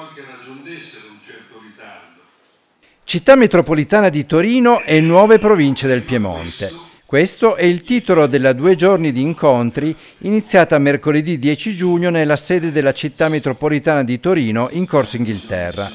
qualche ragione d'essere un certo ritardo. Città metropolitana di Torino e nuove province del Piemonte. Questo è il titolo della due giorni di incontri iniziata mercoledì 10 giugno nella sede della città metropolitana di Torino in Corso Inghilterra.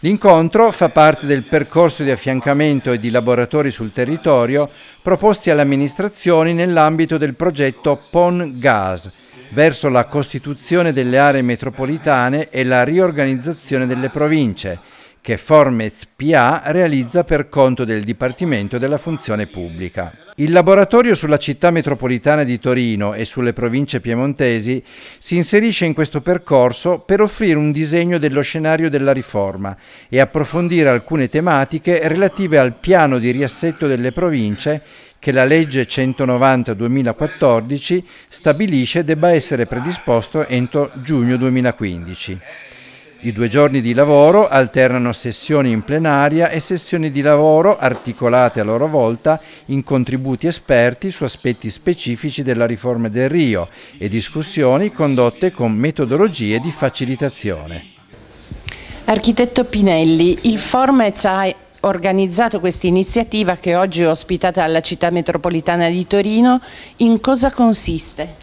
L'incontro fa parte del percorso di affiancamento e di laboratori sul territorio proposti alle amministrazioni nell'ambito del progetto PON GAS, verso la costituzione delle aree metropolitane e la riorganizzazione delle province che Formez PA realizza per conto del Dipartimento della Funzione Pubblica. Il laboratorio sulla città metropolitana di Torino e sulle province piemontesi si inserisce in questo percorso per offrire un disegno dello scenario della riforma e approfondire alcune tematiche relative al piano di riassetto delle province che la legge 190-2014 stabilisce debba essere predisposto entro giugno 2015. I due giorni di lavoro alternano sessioni in plenaria e sessioni di lavoro articolate a loro volta in contributi esperti su aspetti specifici della riforma del Rio e discussioni condotte con metodologie di facilitazione. Architetto Pinelli, il Formez ha organizzato questa iniziativa che oggi è ospitata alla città metropolitana di Torino. In cosa consiste?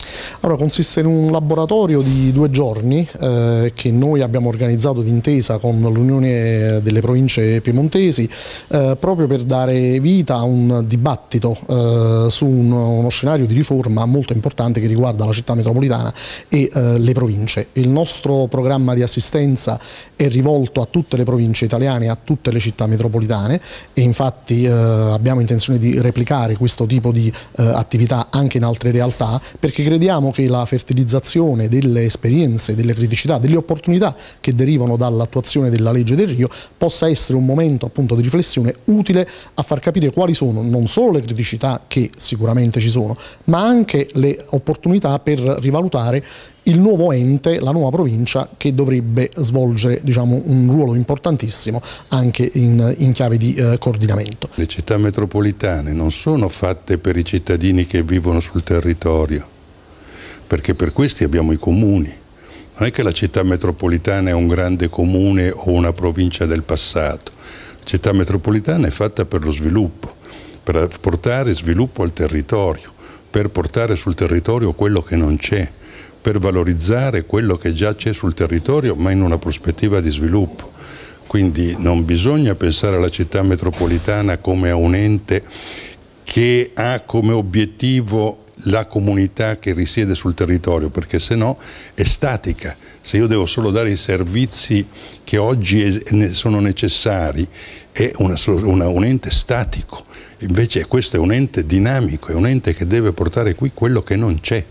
Allora, consiste in un laboratorio di due giorni eh, che noi abbiamo organizzato d'intesa con l'Unione delle province piemontesi eh, proprio per dare vita a un dibattito eh, su un, uno scenario di riforma molto importante che riguarda la città metropolitana e eh, le province. Il nostro programma di assistenza è rivolto a tutte le province italiane, a tutte le città metropolitane e infatti eh, abbiamo intenzione di replicare questo tipo di eh, attività anche in altre realtà perché crediamo che la fertilizzazione delle esperienze, delle criticità, delle opportunità che derivano dall'attuazione della legge del Rio possa essere un momento appunto di riflessione utile a far capire quali sono non solo le criticità che sicuramente ci sono, ma anche le opportunità per rivalutare il nuovo ente, la nuova provincia che dovrebbe svolgere diciamo, un ruolo importantissimo anche in, in chiave di eh, coordinamento. Le città metropolitane non sono fatte per i cittadini che vivono sul territorio, perché per questi abbiamo i comuni. Non è che la città metropolitana è un grande comune o una provincia del passato. La città metropolitana è fatta per lo sviluppo, per portare sviluppo al territorio, per portare sul territorio quello che non c'è, per valorizzare quello che già c'è sul territorio ma in una prospettiva di sviluppo. Quindi non bisogna pensare alla città metropolitana come a un ente che ha come obiettivo la comunità che risiede sul territorio, perché se no è statica. Se io devo solo dare i servizi che oggi sono necessari, è una, una, un ente statico. Invece questo è un ente dinamico, è un ente che deve portare qui quello che non c'è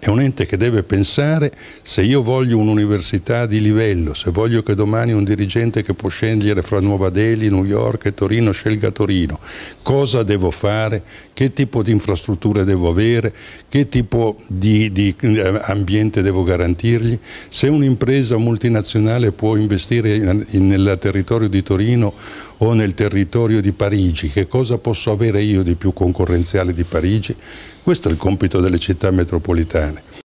è un ente che deve pensare se io voglio un'università di livello, se voglio che domani un dirigente che può scegliere fra Nuova Delhi, New York e Torino scelga Torino, cosa devo fare, che tipo di infrastrutture devo avere, che tipo di, di eh, ambiente devo garantirgli, se un'impresa multinazionale può investire in, in, nel territorio di Torino o nel territorio di Parigi, che cosa posso avere io di più concorrenziale di Parigi? Questo è il compito delle città metropolitane.